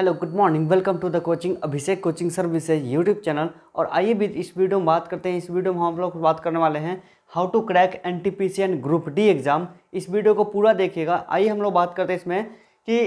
hello good morning welcome to the coaching Abhishek coaching services YouTube channel और आइए भी इस वीडियो में बात करते हैं इस वीडियो में हम लोग बात करने वाले हैं how to crack N T P C and group D exam इस वीडियो को पूरा देखिएगा आइए हम लोग बात करते हैं इसमें कि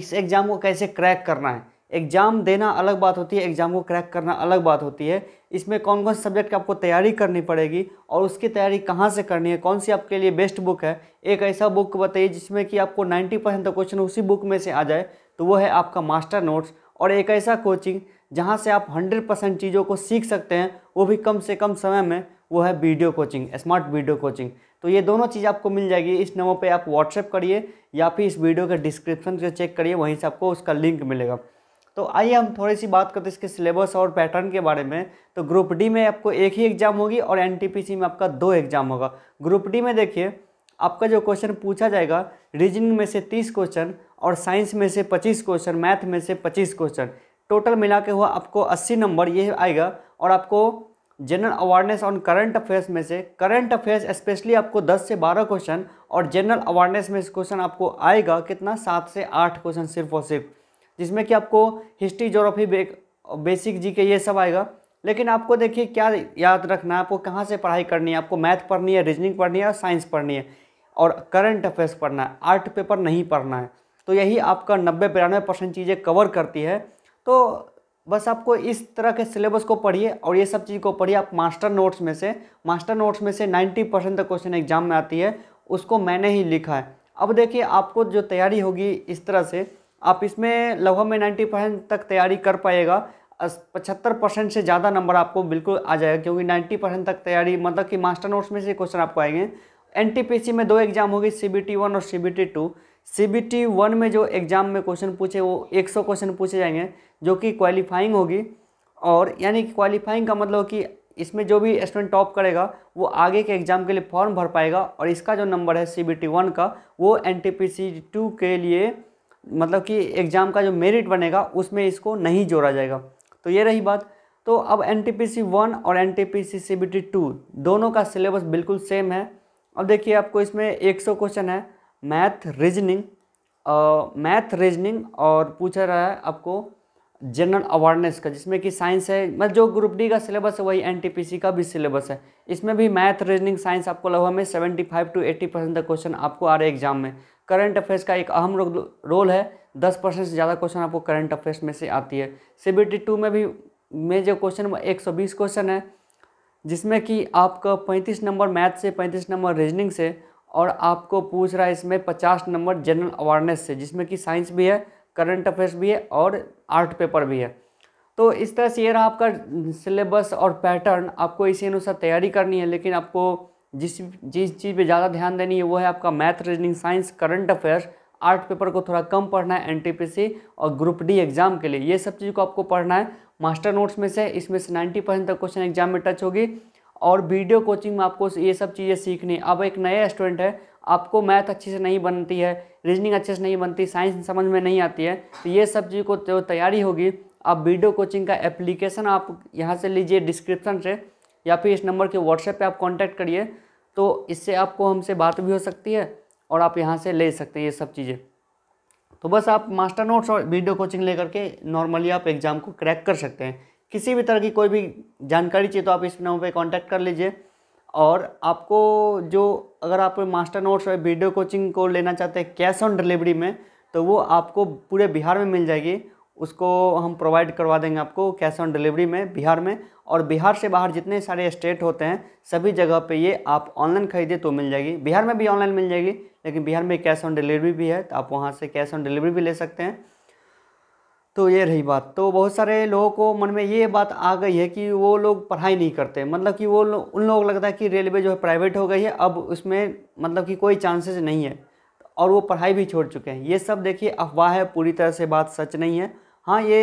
इस एग्ज़ाम को कैसे क्रैक करना है एग्ज़ाम देना अलग बात होती है एग्ज़ाम को क्रैक करना अलग बात होती है इसमें कौन कौन से सब्जेक्ट की आपको तैयारी करनी पड़ेगी और उसकी तैयारी कहाँ से करनी है कौन सी आपके लिए बेस्ट बुक है एक ऐसा बुक बताइए जिसमें कि आपको 90 परसेंट क्वेश्चन उसी बुक में से आ जाए तो वो है आपका मास्टर नोट्स और एक ऐसा कोचिंग जहाँ से आप 100 परसेंट चीज़ों को सीख सकते हैं वो भी कम से कम समय में वो है video coaching smart video coaching तो ये दोनों चीज़ आपको मिल जाएगी इस नंबर पे आप व्हाट्सएप करिए या फिर इस वीडियो के डिस्क्रिप्शन से चेक करिए वहीं से आपको उसका लिंक मिलेगा तो आइए हम थोड़ी सी बात करते हैं इसके सिलेबस और पैटर्न के बारे में तो ग्रुप डी में आपको एक ही एग्ज़ाम होगी और एन में आपका दो एग्ज़ाम होगा ग्रुप डी में देखिए आपका जो क्वेश्चन पूछा जाएगा रीजनिंग में से तीस क्वेश्चन और साइंस में से पच्चीस क्वेश्चन मैथ में से पच्चीस क्वेश्चन टोटल मिला के हुआ आपको अस्सी नंबर ये आएगा और आपको general awareness on current affairs में से करंट अफेयर्स स्पेशली आपको 10 से 12 क्वेश्चन और जनरल अवेयरनेस में क्वेश्चन आपको आएगा कितना सात से आठ क्वेश्चन सिर्फ और सिर्फ जिसमें कि आपको हिस्ट्री जोग्राफी बेसिक जी के ये सब आएगा लेकिन आपको देखिए क्या याद रखना है आपको कहाँ से पढ़ाई करनी है आपको मैथ पढ़नी है रीजनिंग पढ़नी है और साइंस पढ़नी है और करंट अफेयर्स पढ़ना है आर्ट पेपर नहीं पढ़ना है तो यही आपका नब्बे बिरानवे परसेंट चीज़ें कवर करती है तो बस आपको इस तरह के सिलेबस को पढ़िए और ये सब चीज़ को पढ़िए आप मास्टर नोट्स में से मास्टर नोट्स में से 90 परसेंट तक क्वेश्चन एग्जाम में आती है उसको मैंने ही लिखा है अब देखिए आपको जो तैयारी होगी इस तरह से आप इसमें लगभग में नाइन्टी परसेंट तक तैयारी कर पाएगा पचहत्तर परसेंट से ज़्यादा नंबर आपको बिल्कुल आ जाएगा क्योंकि नाइन्टी परसेंट तक तैयारी मतलब कि मास्टर नोट्स में से क्वेश्चन आपको आएंगे एन में दो एग्जाम होगी सीबीटी वन और सीबीटी टू सीबीटी वन में जो एग्जाम में क्वेश्चन पूछे वो 100 क्वेश्चन पूछे जाएंगे जो कि क्वालिफाइंग होगी और यानी कि क्वालिफाइंग का मतलब कि इसमें जो भी स्टूडेंट टॉप करेगा वो आगे के एग्ज़ाम के लिए फॉर्म भर पाएगा और इसका जो नंबर है सी बी टी वन का वो N T P C two के लिए मतलब कि एग्ज़ाम का जो मेरिट बनेगा उसमें इसको नहीं जोड़ा जाएगा तो ये रही बात तो अब N T P C one और N T P C C B T two दोनों का सिलेबस बिल्कुल सेम है अब देखिए आपको इसमें 100 क्वेश्चन है मैथ रीजनिंग मैथ रीजनिंग और पूछा रहा है आपको जनरल अवेयरनेस का जिसमें कि साइंस है मतलब जो ग्रुप डी का सिलेबस है वही एनटीपीसी का भी सिलेबस है इसमें भी मैथ रीजनिंग साइंस आपको लगभग में 75 टू 80 परसेंट तक क्वेश्चन आपको आ रहे एग्जाम में करंट अफेयर्स का एक अहम रोल है 10 परसेंट से ज़्यादा क्वेश्चन आपको करंट अफेयर्स में से आती है सी बी टी टू में भी में जो क्वेश्चन वो बीस क्वेश्चन है जिसमें कि आपका 35 नंबर मैथ से 35 नंबर रीजनिंग से और आपको पूछ रहा है इसमें 50 नंबर जनरल अवेयरनेस से जिसमें कि साइंस भी है करंट अफेयर्स भी है और आर्ट पेपर भी है तो इस तरह से ये रहा आपका सिलेबस और पैटर्न आपको इसी अनुसार तैयारी करनी है लेकिन आपको जिस जिस चीज़ पे ज़्यादा ध्यान देनी है वो है आपका math reasoning science current affairs art paper को थोड़ा कम पढ़ना है एन और ग्रुप डी एग्ज़ाम के लिए ये सब चीज़ को आपको पढ़ना है मास्टर नोट्स में से इसमें से नाइन्टी परसेंट तक क्वेश्चन एग्जाम में टच होगी और वीडियो कोचिंग में आपको ये सब चीज़ें सीखनी अब एक नया स्टूडेंट है आपको मैथ अच्छे से नहीं बनती है रीजनिंग अच्छे से नहीं बनती साइंस समझ में नहीं आती है तो ये सब चीज़ को जो तो तैयारी होगी आप वीडियो कोचिंग का एप्लीकेशन आप यहाँ से लीजिए डिस्क्रिप्शन से या फिर इस नंबर के व्हाट्सएप पर आप कॉन्टैक्ट करिए तो इससे आपको हमसे बात भी हो सकती है और आप यहाँ से ले सकते हैं ये सब चीज़ें तो बस आप मास्टर नोट्स और वीडियो कोचिंग लेकर के नॉर्मली आप एग्ज़ाम को क्रैक कर सकते हैं किसी भी तरह की कोई भी जानकारी चाहिए तो आप इस नंबर पर कॉन्टैक्ट कर लीजिए और आपको जो अगर आप मास्टर नोट्स और वीडियो कोचिंग को लेना चाहते हैं कैश ऑन डिलीवरी में तो वो आपको पूरे बिहार में मिल जाएगी उसको हम प्रोवाइड करवा देंगे आपको कैश ऑन डिलीवरी में बिहार में और बिहार से बाहर जितने सारे स्टेट होते हैं सभी जगह पे ये आप ऑनलाइन खरीदे तो मिल जाएगी बिहार में भी ऑनलाइन मिल जाएगी लेकिन बिहार में कैश ऑन डिलीवरी भी है तो आप वहाँ से कैश ऑन डिलीवरी भी ले सकते हैं तो ये रही बात तो बहुत सारे लोगों को मन में ये बात आ गई है कि वो लोग पढ़ाई नहीं करते मतलब कि वो लो, उन लोगों को लगता है कि रेलवे जो है प्राइवेट हो गई है अब उसमें मतलब कि कोई चांसेस नहीं है और वो पढ़ाई भी छोड़ चुके हैं ये सब देखिए अफवाह है पूरी तरह से बात सच नहीं है हाँ ये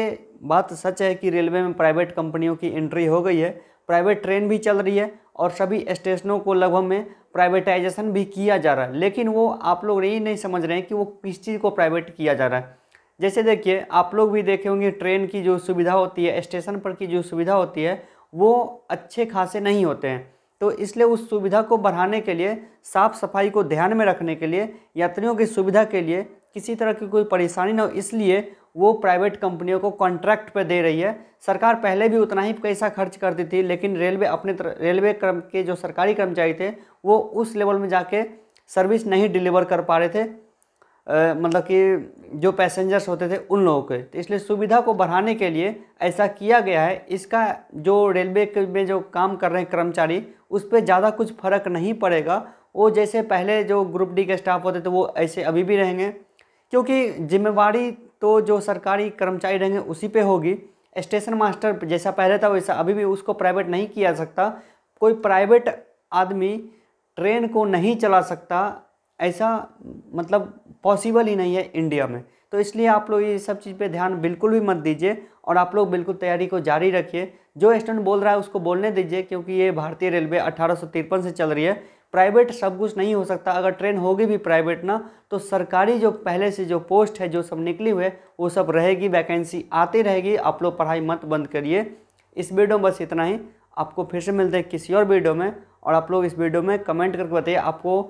बात सच है कि रेलवे में प्राइवेट कंपनियों की एंट्री हो गई है प्राइवेट ट्रेन भी चल रही है और सभी स्टेशनों को लगभग में प्राइवेटाइजेशन भी किया जा रहा है लेकिन वो आप लोग यही नहीं समझ रहे हैं कि वो किस चीज़ को प्राइवेट किया जा रहा है जैसे देखिए आप लोग भी देखे होंगे ट्रेन की जो सुविधा होती है स्टेशन पर की जो सुविधा होती है वो अच्छे खासे नहीं होते हैं तो इसलिए उस सुविधा को बढ़ाने के लिए साफ़ सफाई को ध्यान में रखने के लिए यात्रियों की सुविधा के लिए किसी तरह की कोई परेशानी ना हो इसलिए वो प्राइवेट कंपनियों को कॉन्ट्रैक्ट पर दे रही है सरकार पहले भी उतना ही पैसा खर्च करती थी लेकिन रेलवे अपने रेलवे कर्म के जो सरकारी कर्मचारी थे वो उस लेवल में जाके सर्विस नहीं डिलीवर कर पा रहे थे मतलब कि जो पैसेंजर्स होते थे उन लोगों के तो इसलिए सुविधा को बढ़ाने के लिए ऐसा किया गया है इसका जो रेलवे में जो काम कर रहे हैं कर्मचारी उस पर ज़्यादा कुछ फर्क नहीं पड़ेगा वो जैसे पहले जो ग्रुप डी के स्टाफ होते थे वो ऐसे अभी भी रहेंगे क्योंकि जिम्मेवारी तो जो सरकारी कर्मचारी रहेंगे उसी पे होगी स्टेशन मास्टर जैसा पहले था वैसा अभी भी उसको प्राइवेट नहीं किया सकता कोई प्राइवेट आदमी ट्रेन को नहीं चला सकता ऐसा मतलब पॉसिबल ही नहीं है इंडिया में तो इसलिए आप लोग ये सब चीज़ पे ध्यान बिल्कुल भी मत दीजिए और आप लोग बिल्कुल तैयारी को जारी रखिए जो स्टूडेंट बोल रहा है उसको बोलने दीजिए क्योंकि ये भारतीय रेलवे अठारह से चल रही है प्राइवेट सब कुछ नहीं हो सकता अगर ट्रेन होगी भी प्राइवेट ना तो सरकारी जो पहले से जो पोस्ट है जो सब निकली हुई है वो सब रहेगी वैकेंसी आती रहेगी आप लोग पढ़ाई मत बंद करिए इस वीडियो में बस इतना ही आपको फिर से मिलते हैं किसी और वीडियो में और आप लोग इस वीडियो में कमेंट करके बताइए आपको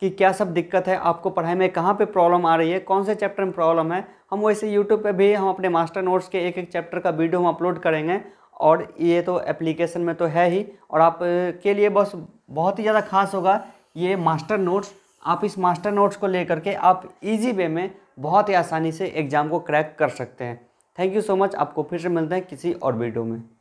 कि क्या सब दिक्कत है आपको पढ़ाई में कहाँ पर प्रॉब्लम आ रही है कौन से चैप्टर में प्रॉब्लम है हम वैसे यूट्यूब पर भी हम अपने मास्टर नोट्स के एक एक चैप्टर का वीडियो हम अपलोड करेंगे और ये तो एप्लीकेशन में तो है ही और आप के लिए बस बहुत ही ज़्यादा खास होगा ये मास्टर नोट्स आप इस मास्टर नोट्स को लेकर के आप इजी वे में बहुत ही आसानी से एग्ज़ाम को क्रैक कर सकते हैं थैंक यू सो मच आपको फिर से मिलते हैं किसी और वीडियो में